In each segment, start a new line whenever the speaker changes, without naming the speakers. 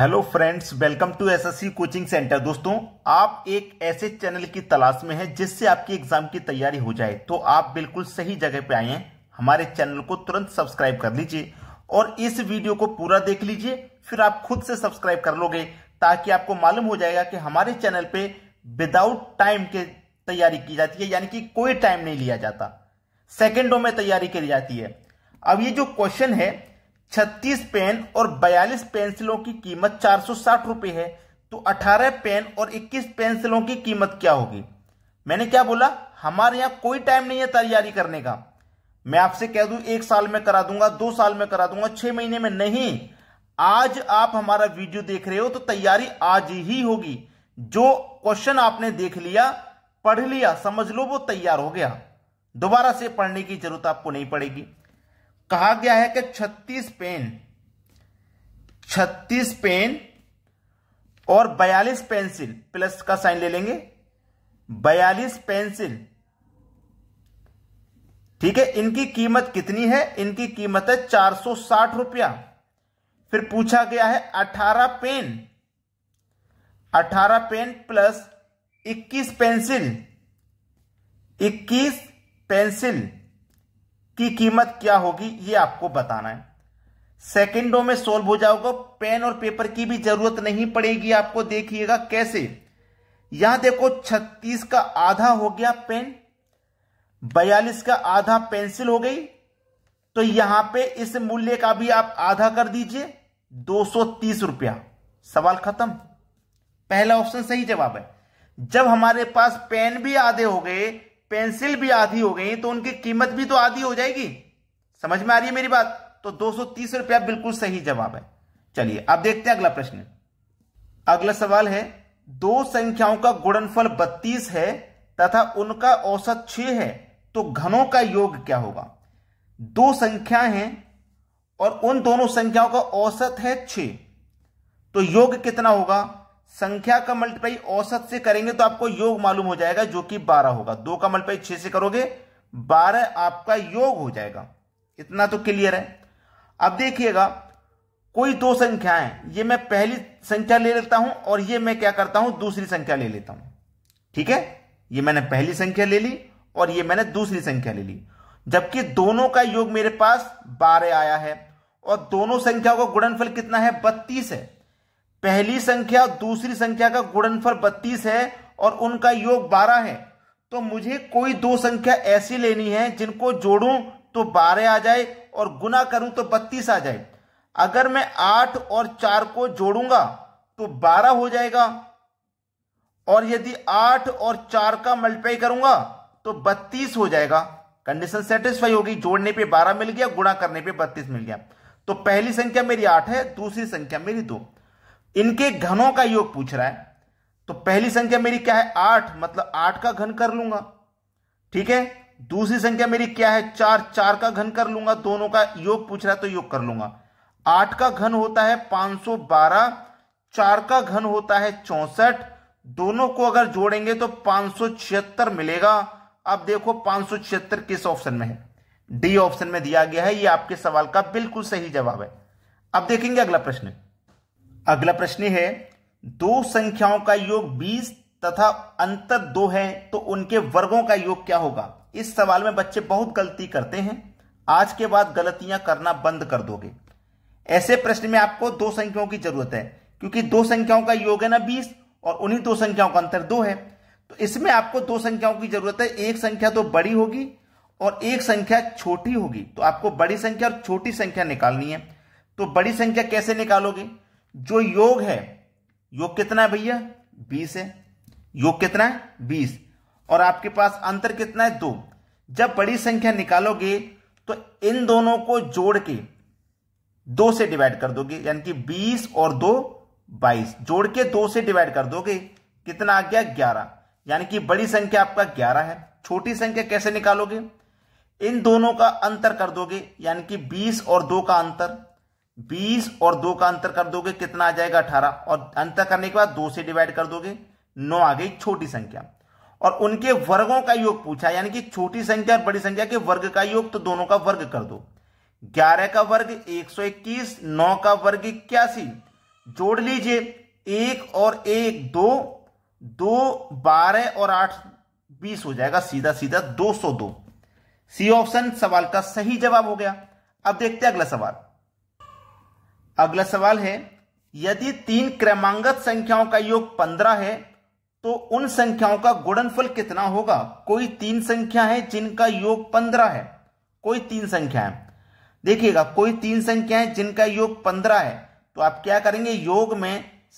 hello friends welcome to SSC coaching centre दोस्तों आप एक ऐसे चैनल की तलाश में हैं जिससे आपकी एग्जाम की तैयारी हो जाए तो आप बिल्कुल सही जगह पे आए हैं हमारे चैनल को तुरंत सब्सक्राइब कर लीजिए और इस वीडियो को पूरा देख लीजिए फिर आप खुद से सब्सक्राइब कर लोगे ताकि आपको मालूम हो जाएगा कि हमारे चैनल पे विदाउट टाइम के तैयारी की जाती है यानी कि कोई टाइम नहीं लिया जाता सेकेंडों में तैयारी करी जाती है अब ये जो क्वेश्चन है 36 पेन और 42 पेंसिलों की कीमत चार सौ है तो 18 पेन और 21 पेंसिलों की कीमत क्या होगी मैंने क्या बोला हमारे यहाँ कोई टाइम नहीं है तैयारी करने का मैं आपसे कह दू एक साल में करा दूंगा दो साल में करा दूंगा छह महीने में नहीं आज आप हमारा वीडियो देख रहे हो तो तैयारी आज ही होगी जो क्वेश्चन आपने देख लिया पढ़ लिया समझ लो वो तैयार हो गया दोबारा से पढ़ने की जरूरत आपको नहीं पड़ेगी कहा गया है कि 36 पेन 36 पेन और 42 पेंसिल प्लस का साइन ले लेंगे 42 पेंसिल ठीक है इनकी कीमत कितनी है इनकी कीमत है चार सौ साठ रुपया फिर पूछा गया है अठारह पेन अठारह पेन प्लस इक्कीस पेंसिल इक्कीस पेंसिल की कीमत क्या होगी ये आपको बताना है सेकेंडो में सोल्व हो जाओगे पेन और पेपर की भी जरूरत नहीं पड़ेगी आपको देखिएगा कैसे यहां देखो 36 का आधा हो गया पेन 42 का आधा पेंसिल हो गई तो यहां पे इस मूल्य का भी आप आधा कर दीजिए दो रुपया सवाल खत्म पहला ऑप्शन सही जवाब है जब हमारे पास पेन भी आधे हो गए पेंसिल भी आधी हो गई तो उनकी कीमत भी तो आधी हो जाएगी समझ में आ रही है मेरी बात तो दो रुपया बिल्कुल सही जवाब है चलिए अब देखते हैं अगला प्रश्न अगला सवाल है दो संख्याओं का गुणनफल 32 है तथा उनका औसत 6 है तो घनों का योग क्या होगा दो संख्या हैं और उन दोनों संख्याओं का औसत है 6 तो योग कितना होगा संख्या का मल्टीप्लाई औसत से करेंगे तो आपको योग मालूम हो जाएगा जो कि बारह होगा दो का मल्टीप्लाई छह से करोगे बारह आपका योग हो जाएगा इतना तो क्लियर है अब देखिएगा कोई दो संख्याएं ये मैं पहली संख्या ले लेता हूं और ये मैं क्या करता हूं दूसरी संख्या ले लेता हूं ठीक है ये मैंने पहली संख्या ले ली और ये मैंने दूसरी संख्या ले ली जबकि दोनों का योग मेरे पास बारह आया है और दोनों संख्याओं का गुणनफल कितना है बत्तीस है पहली संख्या दूसरी संख्या का गुणनफल बत्तीस है और उनका योग बारह है तो मुझे कोई दो संख्या ऐसी लेनी है जिनको जोड़ूं तो बारह आ जाए और गुना करूं तो बत्तीस आ जाए अगर मैं आठ और चार को जोड़ूंगा तो बारह हो जाएगा और यदि आठ और चार का मल्टीप्लाई करूंगा तो बत्तीस हो जाएगा कंडीशन सेटिस्फाई होगी जोड़ने पे बारह मिल गया गुणा करने पे बत्तीस मिल गया तो पहली संख्या मेरी आठ है दूसरी संख्या मेरी दो इनके घनों का योग पूछ रहा है तो पहली संख्या मेरी क्या है आठ मतलब आठ का घन कर लूंगा ठीक है दूसरी संख्या मेरी क्या है चार चार का घन कर लूंगा दोनों का योग पूछ रहा है तो योग कर लूंगा आठ का घन होता है पांच सौ बारह चार का घन होता है चौसठ दोनों को अगर जोड़ेंगे तो पांच सौ छिहत्तर मिलेगा अब देखो पांच सौ छिहत्तर किस ऑप्शन में है डी ऑप्शन में दिया गया है ये आपके सवाल का बिल्कुल सही जवाब है अब देखेंगे अगला प्रश्न अगला प्रश्न है दो संख्याओं का योग बीस तथा अंतर दो है तो उनके वर्गों का योग क्या होगा इस सवाल में बच्चे बहुत गलती करते हैं आज के बाद गलतियां करना बंद कर दोगे ऐसे प्रश्न में आपको दो संख्याओं की जरूरत है क्योंकि दो संख्याओं का योग है ना बीस और उन्हीं दो संख्याओं का अंतर दो है तो इसमें आपको दो संख्याओं की जरूरत है एक संख्या तो बड़ी होगी और एक संख्या छोटी होगी तो आपको बड़ी संख्या और छोटी संख्या निकालनी है तो बड़ी संख्या कैसे निकालोगे जो योग है योग कितना है भैया बीस है योग कितना है बीस और आपके पास अंतर कितना है दो जब बड़ी संख्या निकालोगे तो इन दोनों को जोड़ के दो से डिवाइड कर दोगे यानी कि बीस और दो बाईस जोड़ के दो से डिवाइड कर दोगे कितना आ गया ग्यारह यानी कि बड़ी संख्या आपका ग्यारह है छोटी संख्या कैसे निकालोगे इन दोनों का अंतर कर दोगे यानी कि बीस और दो का अंतर बीस और दो का अंतर कर दोगे कितना आ जाएगा अठारह और अंतर करने के बाद दो से डिवाइड कर दोगे नौ आ गई छोटी संख्या और उनके वर्गों का योग पूछा यानी कि छोटी संख्या और बड़ी संख्या के वर्ग का योग तो दोनों का वर्ग कर दो ग्यारह का वर्ग एक सौ इक्कीस नौ का वर्ग इक्यासी जोड़ लीजिए एक और एक दो दो बारह और आठ बीस हो जाएगा सीधा सीधा दो सौ दो सी ऑप्शन सवाल का सही जवाब हो गया अब देखते हैं अगला सवाल अगला सवाल है यदि तीन क्रमांगत संख्याओं का योग पंद्रह है तो उन संख्याओं का गुणनफल कितना होगा कोई तीन संख्या है जिनका योग पंद्रह है कोई तीन संख्या है देखिएगा कोई तीन संख्या है जिनका योग पंद्रह है तो आप क्या करेंगे योग में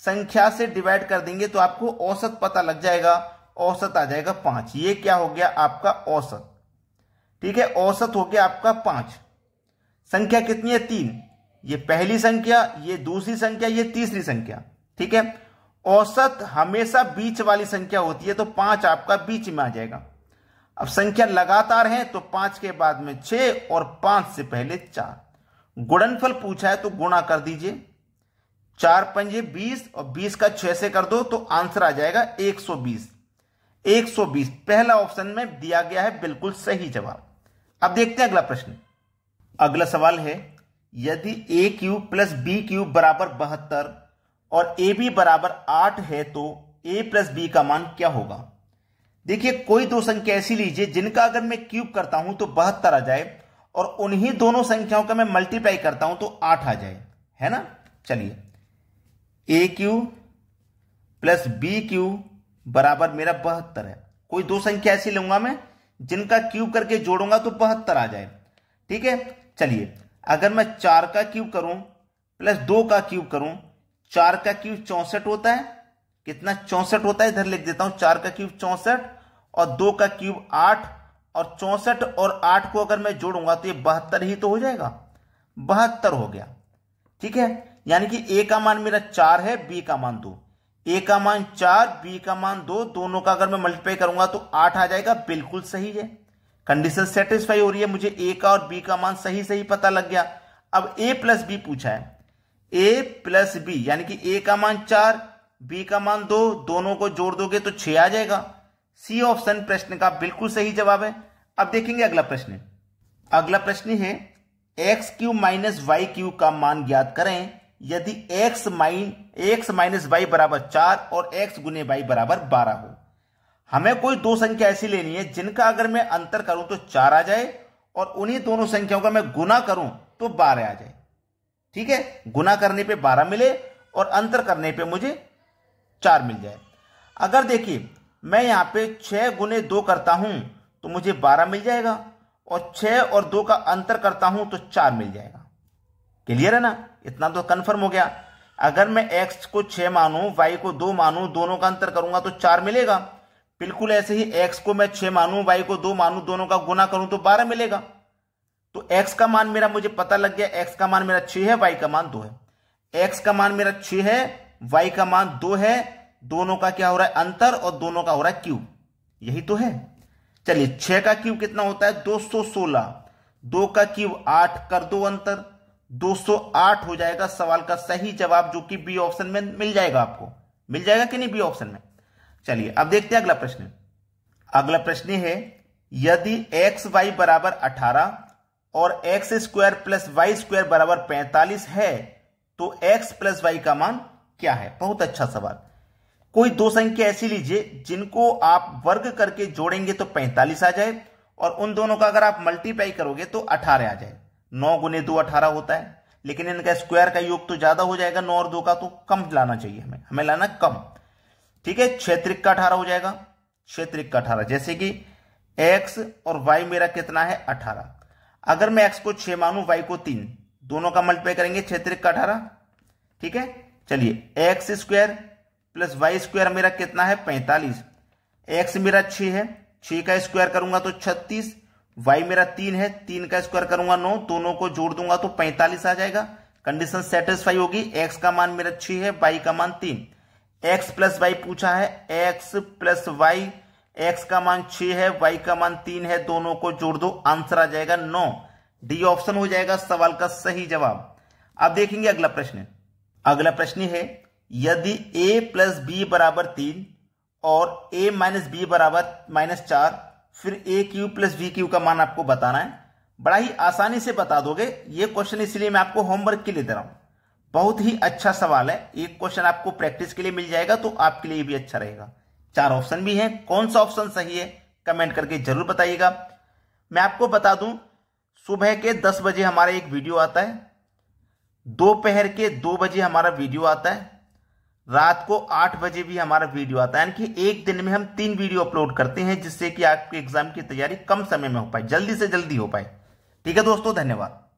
संख्या से डिवाइड कर देंगे तो आपको औसत पता लग जाएगा औसत आ जाएगा पांच ये क्या हो गया आपका औसत ठीक है औसत हो गया आपका पांच संख्या कितनी है तीन ये पहली संख्या ये दूसरी संख्या ये तीसरी संख्या ठीक है औसत हमेशा बीच वाली संख्या होती है तो पांच आपका बीच में आ जाएगा अब संख्या लगातार है तो पांच के बाद में छ और पांच से पहले चार गुणनफल पूछा है तो गुणा कर दीजिए चार पंजे बीस और बीस का छह से कर दो तो आंसर आ जाएगा एक सौ बीस एक सौ बीस पहला ऑप्शन में दिया गया है बिल्कुल सही जवाब अब देखते हैं अगला प्रश्न अगला सवाल है यदि A cube plus B cube बराबर बहत्तर और ए बी बराबर आठ है तो ए प्लस बी का मान क्या होगा देखिए कोई दो संख्या ऐसी लीजिए जिनका अगर मैं क्यूब करता हूं तो बहत्तर आ जाए और उन्हीं दोनों संख्याओं का मैं मल्टीप्लाई करता हूं तो आठ आ जाए है ना चलिए A cube plus B cube बराबर मेरा बहत्तर है कोई दो संख्या ऐसी लूंगा मैं जिनका क्यूब करके जोड़ूंगा तो बहत्तर आ जाए ठीक है चलिए अगर मैं चार का क्यूब करूं प्लस दो का क्यूब करूं चार का क्यूब चौसठ होता है कितना चौसठ होता है इधर लिख देता हूं चार का क्यूब चौसठ और दो का क्यूब आठ और चौसठ और आठ को अगर मैं जोड़ूंगा तो ये बहत्तर ही तो हो जाएगा बहत्तर हो गया ठीक है यानी कि ए का मान मेरा चार है बी का मान दो ए का मान चार बी का मान दो दोनों का अगर मैं मल्टीप्लाई करूंगा तो आठ आ जाएगा बिल्कुल सही है कंडीशन सेटिस्फाई हो रही है मुझे ए का और बी का मान सही सही पता लग गया अब ए प्लस बी पूछा है ए प्लस बी यानी कि ए का मान चार बी का मान दो दोनों को जोड़ दोगे तो छह आ जाएगा सी ऑप्शन प्रश्न का बिल्कुल सही जवाब है अब देखेंगे अगला प्रश्न अगला प्रश्न है X cube minus Y cube का मान ज्ञात करें यदि X minus X minus Y बराबर चार और एक्स गुने वाई बराबर बारह हो हमें कोई दो संख्या ऐसी लेनी है जिनका अगर मैं अंतर करूं तो चार आ जाए और उन्हीं दोनों संख्याओं का मैं गुना करूं तो बारह आ जाए ठीक है गुना करने पे बारह मिले और अंतर करने पे मुझे चार मिल जाए अगर देखिए मैं यहां पे छह गुने दो करता हूं तो मुझे बारह मिल जाएगा और छह और दो का अंतर करता हूं तो चार मिल जाएगा क्लियर है ना इतना तो कन्फर्म हो गया अगर मैं एक्स को छह मानू वाई को दो मानू दोनों का अंतर करूंगा तो चार मिलेगा बिल्कुल ऐसे ही एक्स को मैं छह मानू वाई को दो मानू दोनों का गुना करूं तो बारह मिलेगा तो एक्स का मान मेरा मुझे पता लग गया एक्स का मान मेरा छह है वाई का मान दो है एक्स का मान मेरा छह है वाई का मान दो है दोनों का क्या हो रहा है अंतर और दोनों का हो रहा है क्यू यही तो है चलिए छह का क्यू कितना होता है सोलह दो का क्यू आठ कर दो अंतर 208 हो जाएगा सवाल का सही जवाब जो कि बी ऑप्शन में मिल जाएगा आपको मिल जाएगा कि नहीं बी ऑप्शन में चलिए अब देखते हैं अगला प्रश्न अगला प्रश्न है यदि एक्स वाई बराबर अठारह और X square plus Y square बराबर पैंतालीस है तो एक्स प्लस वाई का मान क्या है बहुत अच्छा सवाल कोई दो संख्या ऐसी लीजिए जिनको आप वर्ग करके जोड़ेंगे तो पैंतालीस आ जाए और उन दोनों का अगर आप मल्टीप्लाई करोगे तो अठारह आ जाए नौ गुने दो अठारह होता है लेकिन इनका स्क्वायर का योग तो ज्यादा हो जाएगा नौ और दो का तो कम लाना चाहिए हमें हमें लाना कम ठीक है क्षेत्रिक का अठारह हो जाएगा क्षेत्रिक का अठारह जैसे कि एक्स और वाई मेरा कितना है अठारह अगर मैं एक्स को छह मानू वाई को तीन दोनों का मल्टीप्लाई करेंगे क्षेत्रिक का अठारह ठीक है चलिए X square plus Y square मेरा कितना है पैंतालीस एक्स मेरा छ है छ का स्क्वायर करूंगा तो छत्तीस वाई मेरा तीन है तीन का स्क्वायर करूंगा नौ दोनों को जोड़ दूंगा तो पैंतालीस आ जाएगा कंडीशन सेटिस्फाई होगी एक्स का मान मेरा छह है वाई का मान तीन एक्स प्लस वाई पूछा है एक्स प्लस वाई एक्स का मान छ है वाई का मान तीन है दोनों को जोड़ दो आंसर आ जाएगा नौ डी ऑप्शन हो जाएगा सवाल का सही जवाब अब देखेंगे अगला प्रश्न अगला प्रश्न है यदि ए प्लस बी बराबर तीन और ए माइनस बी बराबर माइनस चार फिर A cube plus B cube का मान आपको बताना है बड़ा ही आसानी से बता दोगे ये क्वेश्चन इसलिए मैं आपको होमवर्क के लिए दे रहा हूं बहुत ही अच्छा सवाल है एक क्वेश्चन आपको प्रैक्टिस के लिए मिल जाएगा तो आपके लिए भी अच्छा रहेगा चार ऑप्शन भी हैं कौन सा ऑप्शन सही है कमेंट करके जरूर बताइएगा मैं आपको बता दूं सुबह के दस बजे हमारा एक वीडियो आता है दोपहर के दो बजे हमारा वीडियो आता है रात को आठ बजे भी हमारा वीडियो आता है यानी कि एक दिन में हम तीन वीडियो अपलोड करते हैं जिससे कि आपके एग्जाम की तैयारी कम समय में हो पाए जल्दी से जल्दी हो पाए ठीक है दोस्तों धन्यवाद